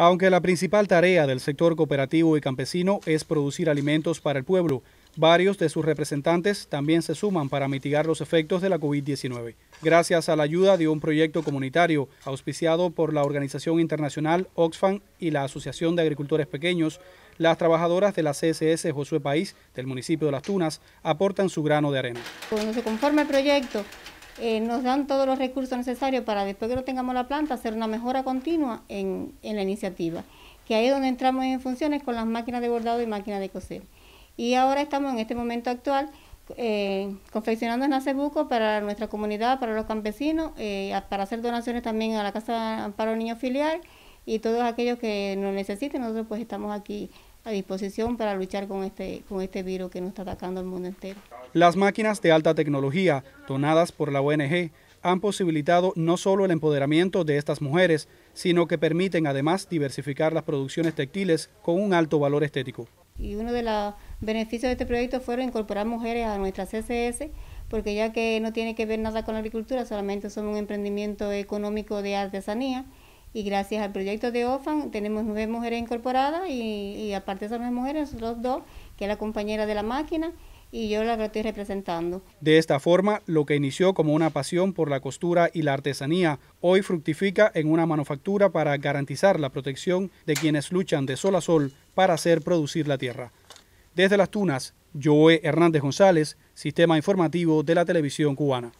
Aunque la principal tarea del sector cooperativo y campesino es producir alimentos para el pueblo, varios de sus representantes también se suman para mitigar los efectos de la COVID-19, gracias a la ayuda de un proyecto comunitario auspiciado por la organización internacional Oxfam y la Asociación de Agricultores Pequeños. Las trabajadoras de la CSS Josué País del municipio de Las Tunas aportan su grano de arena. Cuando se conforma el proyecto, eh, nos dan todos los recursos necesarios para después que no tengamos la planta hacer una mejora continua en, en la iniciativa, que ahí es donde entramos en funciones con las máquinas de bordado y máquinas de coser. Y ahora estamos en este momento actual eh, confeccionando en Acebuco para nuestra comunidad, para los campesinos, eh, para hacer donaciones también a la Casa para los Niño Filial y todos aquellos que nos necesiten, nosotros pues estamos aquí a disposición para luchar con este, con este virus que nos está atacando al mundo entero. Las máquinas de alta tecnología donadas por la ONG han posibilitado no solo el empoderamiento de estas mujeres, sino que permiten además diversificar las producciones textiles con un alto valor estético. Y uno de los beneficios de este proyecto fue incorporar mujeres a nuestra CCS, porque ya que no tiene que ver nada con la agricultura, solamente son un emprendimiento económico de artesanía, y gracias al proyecto de OFAN tenemos nueve mujeres incorporadas y, aparte de esas nueve mujeres, los dos, que es la compañera de la máquina, y yo la estoy representando. De esta forma, lo que inició como una pasión por la costura y la artesanía, hoy fructifica en una manufactura para garantizar la protección de quienes luchan de sol a sol para hacer producir la tierra. Desde las Tunas, Joe Hernández González, Sistema Informativo de la Televisión Cubana.